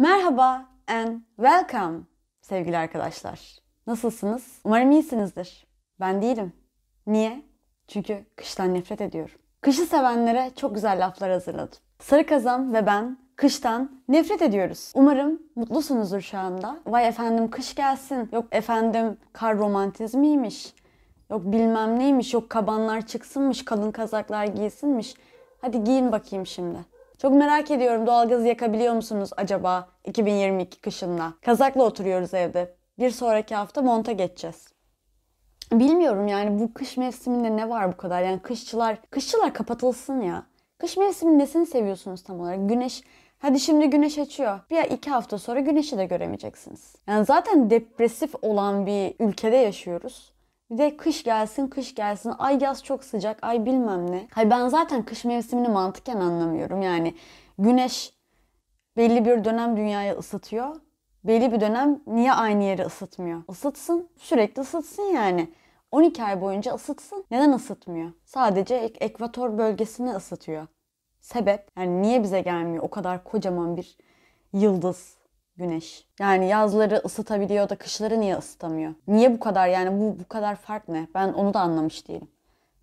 Merhaba and welcome sevgili arkadaşlar. Nasılsınız? Umarım iyisinizdir. Ben değilim. Niye? Çünkü kıştan nefret ediyorum. Kışı sevenlere çok güzel laflar hazırladım. Sarı Kazan ve ben kıştan nefret ediyoruz. Umarım mutlusunuzdur şu anda. Vay efendim kış gelsin. Yok efendim kar romantizmiymiş. Yok bilmem neymiş. Yok kabanlar çıksınmış. Kalın kazaklar giysinmiş. Hadi giyin bakayım şimdi. Çok merak ediyorum doğalgazı yakabiliyor musunuz acaba 2022 kışında? Kazakla oturuyoruz evde. Bir sonraki hafta monta geçeceğiz. Bilmiyorum yani bu kış mevsiminde ne var bu kadar? Yani kışçılar, kışçılar kapatılsın ya. Kış mevsiminde nesini seviyorsunuz tam olarak? Güneş Hadi şimdi güneş açıyor. Bir iki hafta sonra güneşi de göremeyeceksiniz. Yani zaten depresif olan bir ülkede yaşıyoruz. Bir de kış gelsin kış gelsin. Ay yaz çok sıcak. Ay bilmem ne. Hay ben zaten kış mevsimini mantıken anlamıyorum. Yani güneş belli bir dönem dünyayı ısıtıyor. Belli bir dönem niye aynı yeri ısıtmıyor? Isıtsın. Sürekli ısıtsın yani. 12 ay boyunca ısıtsın. Neden ısıtmıyor? Sadece ek- ekvator bölgesini ısıtıyor. Sebep yani niye bize gelmiyor o kadar kocaman bir yıldız? güneş. Yani yazları ısıtabiliyor da kışları niye ısıtamıyor? Niye bu kadar yani bu, bu kadar fark ne? Ben onu da anlamış değilim.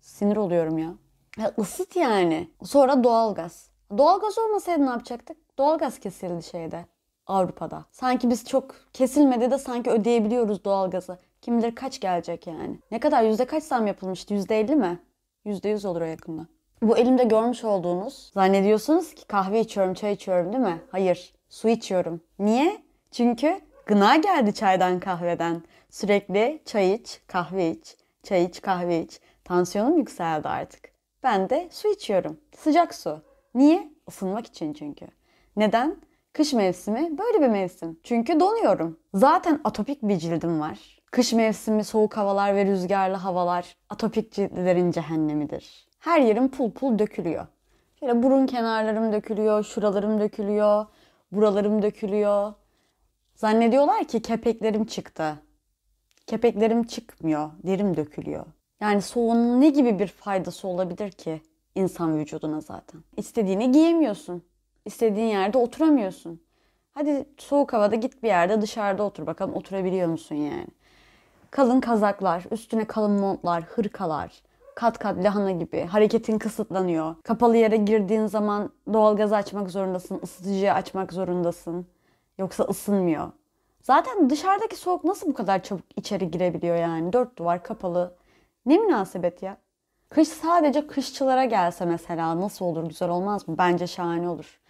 Sinir oluyorum ya. ya ısıt yani. Sonra doğalgaz. Doğalgaz olmasaydı ne yapacaktık? Doğalgaz kesildi şeyde. Avrupa'da. Sanki biz çok kesilmedi de sanki ödeyebiliyoruz doğalgazı. Kim bilir kaç gelecek yani. Ne kadar yüzde kaç zam yapılmıştı? Yüzde elli mi? Yüzde yüz olur o yakında. Bu elimde görmüş olduğunuz zannediyorsunuz ki kahve içiyorum, çay içiyorum değil mi? Hayır. Su içiyorum. Niye? Çünkü gına geldi çaydan kahveden. Sürekli çay iç, kahve iç, çay iç, kahve iç. Tansiyonum yükseldi artık. Ben de su içiyorum. Sıcak su. Niye? Isınmak için çünkü. Neden? Kış mevsimi böyle bir mevsim. Çünkü donuyorum. Zaten atopik bir cildim var. Kış mevsimi soğuk havalar ve rüzgarlı havalar atopik ciltlerin cehennemidir. Her yerim pul pul dökülüyor. Şöyle burun kenarlarım dökülüyor, şuralarım dökülüyor. Buralarım dökülüyor. Zannediyorlar ki kepeklerim çıktı. Kepeklerim çıkmıyor, derim dökülüyor. Yani soğuğun ne gibi bir faydası olabilir ki insan vücuduna zaten? İstediğini giyemiyorsun. İstediğin yerde oturamıyorsun. Hadi soğuk havada git bir yerde dışarıda otur bakalım oturabiliyor musun yani? Kalın kazaklar, üstüne kalın montlar, hırkalar, kat kat lahana gibi. Hareketin kısıtlanıyor. Kapalı yere girdiğin zaman doğalgazı açmak zorundasın, ısıtıcıyı açmak zorundasın. Yoksa ısınmıyor. Zaten dışarıdaki soğuk nasıl bu kadar çabuk içeri girebiliyor yani? Dört duvar kapalı. Ne münasebet ya? Kış sadece kışçılara gelse mesela nasıl olur? Güzel olmaz mı? Bence şahane olur.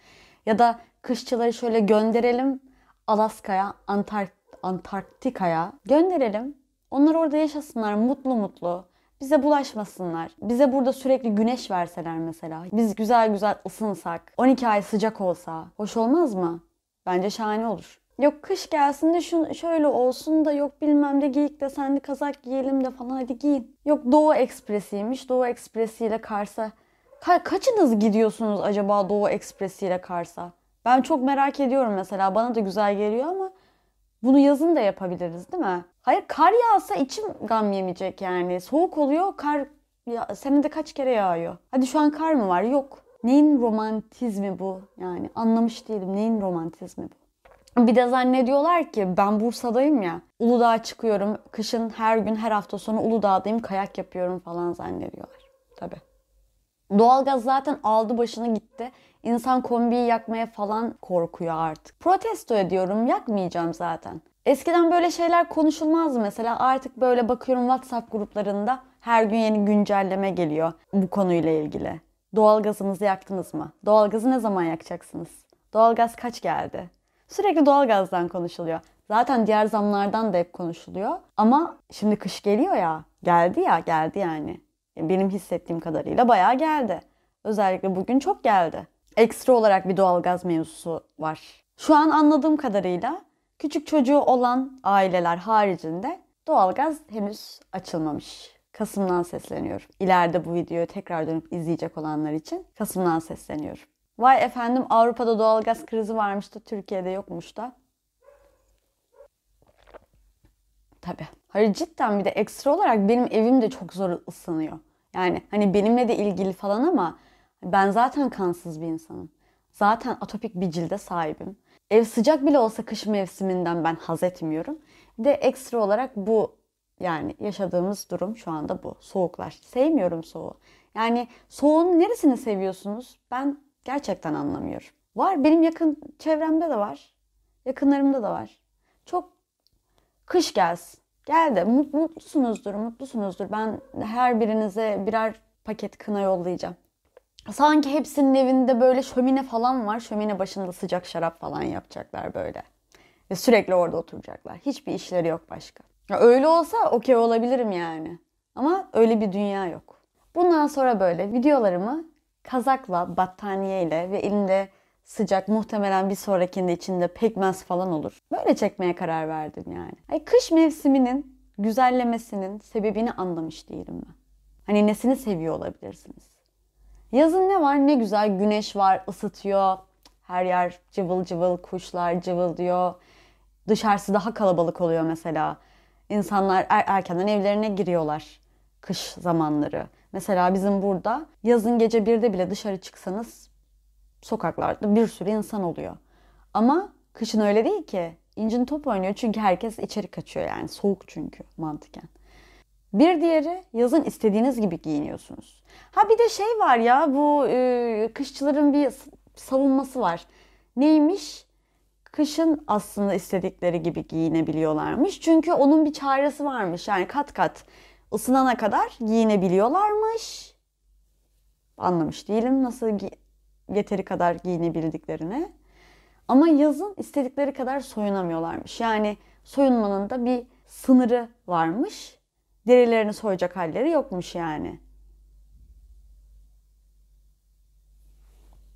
Ya da kışçıları şöyle gönderelim Alaska'ya, Antark Antarktika'ya gönderelim. Onlar orada yaşasınlar mutlu mutlu bize bulaşmasınlar. Bize burada sürekli güneş verseler mesela. Biz güzel güzel ısınsak. 12 ay sıcak olsa. Hoş olmaz mı? Bence şahane olur. Yok kış gelsin de şun, şöyle olsun da yok bilmem de giyik de sen de kazak giyelim de falan hadi giyin. Yok Doğu Ekspresi'ymiş. Doğu Ekspresi ile Kars'a. Ka- kaçınız gidiyorsunuz acaba Doğu Ekspresi ile Kars'a? Ben çok merak ediyorum mesela. Bana da güzel geliyor ama bunu yazın da yapabiliriz değil mi? Hayır kar yağsa içim gam yemeyecek yani. Soğuk oluyor kar ya, senede kaç kere yağıyor. Hadi şu an kar mı var? Yok. Neyin romantizmi bu? Yani anlamış değilim. Neyin romantizmi bu? Bir de zannediyorlar ki ben Bursa'dayım ya. Uludağ'a çıkıyorum. Kışın her gün her hafta sonu Uludağ'dayım. Kayak yapıyorum falan zannediyorlar. Tabii. Doğalgaz zaten aldı başını gitti. İnsan kombiyi yakmaya falan korkuyor artık. Protesto ediyorum, yakmayacağım zaten. Eskiden böyle şeyler konuşulmazdı mesela. Artık böyle bakıyorum WhatsApp gruplarında her gün yeni güncelleme geliyor bu konuyla ilgili. Doğalgazınızı yaktınız mı? Doğalgazı ne zaman yakacaksınız? Doğalgaz kaç geldi? Sürekli doğalgazdan konuşuluyor. Zaten diğer zamlardan da hep konuşuluyor. Ama şimdi kış geliyor ya. Geldi ya, geldi yani benim hissettiğim kadarıyla bayağı geldi. Özellikle bugün çok geldi. Ekstra olarak bir doğalgaz mevzusu var. Şu an anladığım kadarıyla küçük çocuğu olan aileler haricinde doğalgaz henüz açılmamış. Kasım'dan sesleniyorum. İleride bu videoyu tekrar dönüp izleyecek olanlar için Kasım'dan sesleniyorum. Vay efendim Avrupa'da doğalgaz krizi varmış da Türkiye'de yokmuş da. Tabii. Hayır cidden bir de ekstra olarak benim evim de çok zor ısınıyor. Yani hani benimle de ilgili falan ama ben zaten kansız bir insanım. Zaten atopik bir cilde sahibim. Ev sıcak bile olsa kış mevsiminden ben haz etmiyorum. Bir de ekstra olarak bu yani yaşadığımız durum şu anda bu. Soğuklar. Sevmiyorum soğuğu. Yani soğuğun neresini seviyorsunuz? Ben gerçekten anlamıyorum. Var. Benim yakın çevremde de var. Yakınlarımda da var. Çok kış gelsin. Gel de mutlusunuzdur, mutlusunuzdur. Ben her birinize birer paket kına yollayacağım. Sanki hepsinin evinde böyle şömine falan var. Şömine başında sıcak şarap falan yapacaklar böyle. Ve sürekli orada oturacaklar. Hiçbir işleri yok başka. Ya öyle olsa okey olabilirim yani. Ama öyle bir dünya yok. Bundan sonra böyle videolarımı kazakla, battaniyeyle ve elimde sıcak. Muhtemelen bir sonrakinde içinde pekmez falan olur. Böyle çekmeye karar verdim yani. Ay, kış mevsiminin güzellemesinin sebebini anlamış değilim ben. Hani nesini seviyor olabilirsiniz? Yazın ne var? Ne güzel güneş var, ısıtıyor. Her yer cıvıl cıvıl, kuşlar cıvıl diyor. Dışarısı daha kalabalık oluyor mesela. İnsanlar er, erkenden evlerine giriyorlar kış zamanları. Mesela bizim burada yazın gece birde bile dışarı çıksanız sokaklarda bir sürü insan oluyor. Ama kışın öyle değil ki. İncin top oynuyor çünkü herkes içeri kaçıyor yani. Soğuk çünkü mantıken. Bir diğeri yazın istediğiniz gibi giyiniyorsunuz. Ha bir de şey var ya bu e, kışçıların bir savunması var. Neymiş? Kışın aslında istedikleri gibi giyinebiliyorlarmış. Çünkü onun bir çaresi varmış. Yani kat kat ısınana kadar giyinebiliyorlarmış. Anlamış değilim nasıl gi- yeteri kadar giyinebildiklerine. Ama yazın istedikleri kadar soyunamıyorlarmış. Yani soyunmanın da bir sınırı varmış. Derilerini soyacak halleri yokmuş yani.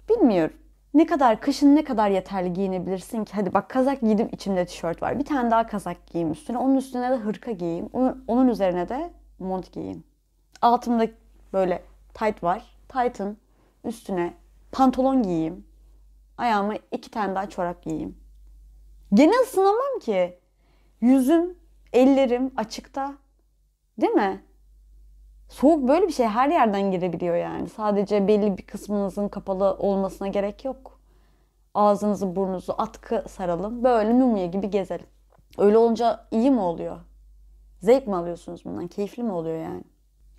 Bilmiyorum. Ne kadar kışın ne kadar yeterli giyinebilirsin ki? Hadi bak kazak giydim içimde tişört var. Bir tane daha kazak giyeyim üstüne. Onun üstüne de hırka giyeyim. Onun, üzerine de mont giyeyim. Altımda böyle tight var. Tight'ın üstüne pantolon giyeyim. Ayağıma iki tane daha çorap giyeyim. Gene ısınamam ki. Yüzüm, ellerim açıkta. Değil mi? Soğuk böyle bir şey her yerden girebiliyor yani. Sadece belli bir kısmınızın kapalı olmasına gerek yok. Ağzınızı burnunuzu atkı saralım. Böyle mumya gibi gezelim. Öyle olunca iyi mi oluyor? Zevk mi alıyorsunuz bundan? Keyifli mi oluyor yani?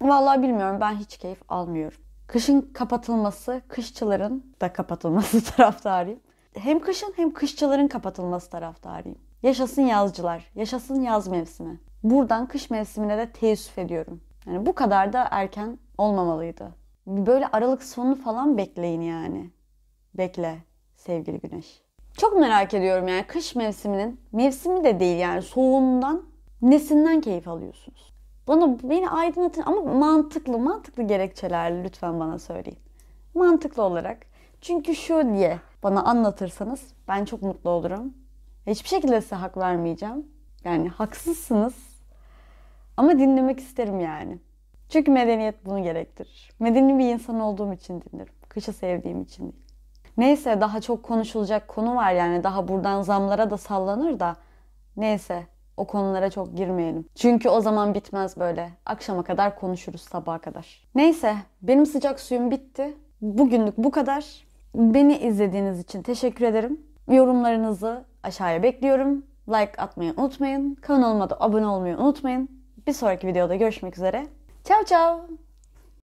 Vallahi bilmiyorum. Ben hiç keyif almıyorum. Kışın kapatılması, kışçıların da kapatılması taraftarıyım. Hem kışın hem kışçıların kapatılması taraftarıyım. Yaşasın yazcılar, yaşasın yaz mevsimi. Buradan kış mevsimine de teessüf ediyorum. Yani bu kadar da erken olmamalıydı. Böyle aralık sonu falan bekleyin yani. Bekle sevgili güneş. Çok merak ediyorum yani kış mevsiminin, mevsimi de değil yani soğuğundan nesinden keyif alıyorsunuz? Bana beni aydınlatın ama mantıklı, mantıklı gerekçelerle lütfen bana söyleyin. Mantıklı olarak. Çünkü şu diye bana anlatırsanız ben çok mutlu olurum. Hiçbir şekilde size hak vermeyeceğim. Yani haksızsınız. Ama dinlemek isterim yani. Çünkü medeniyet bunu gerektirir. Medeni bir insan olduğum için dinlerim. Kışı sevdiğim için değil. Neyse daha çok konuşulacak konu var yani. Daha buradan zamlara da sallanır da. Neyse o konulara çok girmeyelim. Çünkü o zaman bitmez böyle. Akşama kadar konuşuruz sabaha kadar. Neyse benim sıcak suyum bitti. Bugünlük bu kadar. Beni izlediğiniz için teşekkür ederim. Yorumlarınızı aşağıya bekliyorum. Like atmayı unutmayın. Kanalıma da abone olmayı unutmayın. Bir sonraki videoda görüşmek üzere. Ciao ciao.